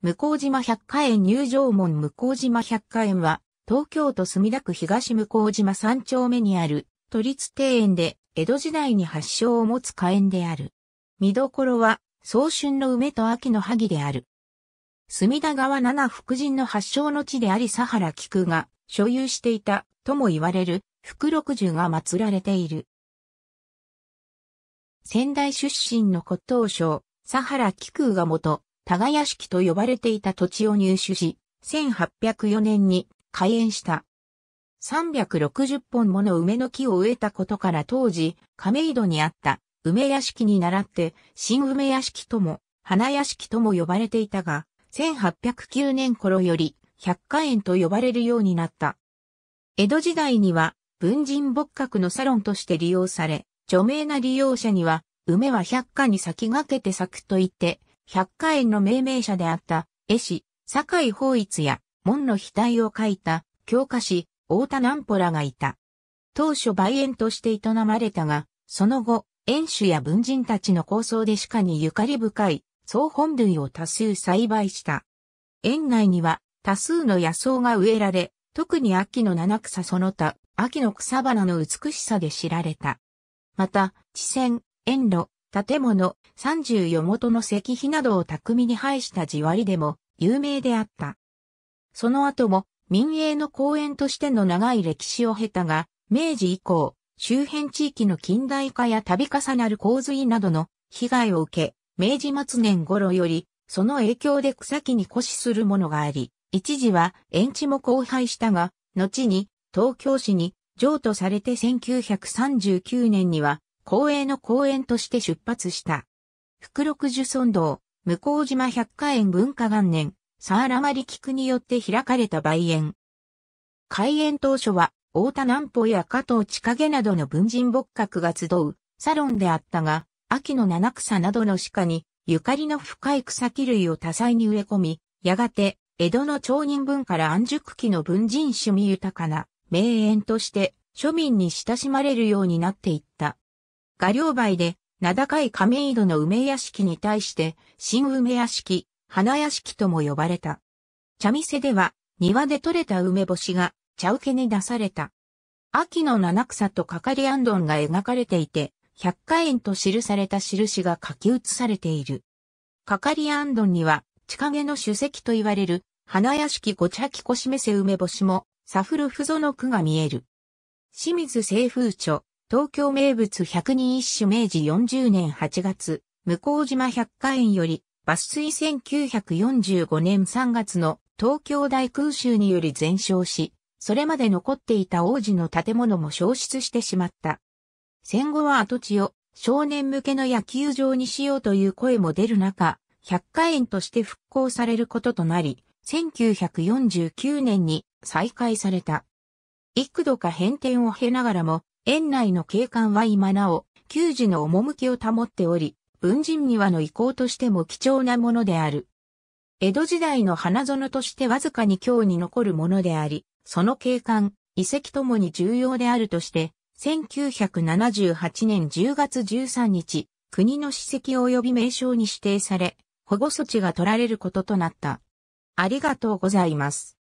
向島百花園入場門向島百花園は、東京都墨田区東向島三丁目にある都立庭園で江戸時代に発祥を持つ花園である。見どころは、早春の梅と秋の萩である。墨田川七福神の発祥の地であり佐原菊が所有していたとも言われる福六寿が祀られている。仙台出身の骨董商、佐原菊が元、耕敷と呼ばれていた土地を入手し、1804年に開園した。360本もの梅の木を植えたことから当時、亀戸にあった梅屋敷に倣って、新梅屋敷とも、花屋敷とも呼ばれていたが、1809年頃より、百花園と呼ばれるようになった。江戸時代には、文人牧閣のサロンとして利用され、著名な利用者には、梅は百花に先駆けて咲くと言って、百花園の命名者であった絵師、酒井法一や門の額を書いた教科師、大田南穂らがいた。当初梅園として営まれたが、その後、園主や文人たちの構想で鹿にゆかり深い総本類を多数栽培した。園内には多数の野草が植えられ、特に秋の七草その他、秋の草花の美しさで知られた。また、地線、園路、建物、34元の石碑などを巧みに配した地割りでも有名であった。その後も民営の公園としての長い歴史を経たが、明治以降、周辺地域の近代化や度重なる洪水などの被害を受け、明治末年頃より、その影響で草木に固死するものがあり、一時は園地も荒廃したが、後に東京市に譲渡されて1939年には公営の公園として出発した。福禄樹村道、向島百花園文化元年、サーラマリ菊によって開かれた梅園。開園当初は、大田南方や加藤千景などの文人牧閣が集うサロンであったが、秋の七草などの鹿に、ゆかりの深い草木類を多彩に植え込み、やがて、江戸の町人文から安熟期の文人趣味豊かな名園として庶民に親しまれるようになっていった。画領梅で、名高い亀井戸の梅屋敷に対して、新梅屋敷、花屋敷とも呼ばれた。茶店では、庭で採れた梅干しが、茶受けに出された。秋の七草とかかりあんどんが描かれていて、百花園と記された印が書き写されている。かかりあんどんには、地陰の主席と言われる、花屋敷ごちゃきこしめせ梅干しも、サフルフゾの句が見える。清水清風著、東京名物百人一首明治40年8月、向島百花園より、抜粋1945年3月の東京大空襲により全焼し、それまで残っていた王子の建物も消失してしまった。戦後は跡地を少年向けの野球場にしようという声も出る中、百花園として復興されることとなり、1949年に再開された。幾度か変遷を経ながらも、園内の景観は今なお、旧時の趣を保っており、文人庭の遺構としても貴重なものである。江戸時代の花園としてわずかに今日に残るものであり、その景観、遺跡ともに重要であるとして、1978年10月13日、国の史跡及び名称に指定され、保護措置が取られることとなった。ありがとうございます。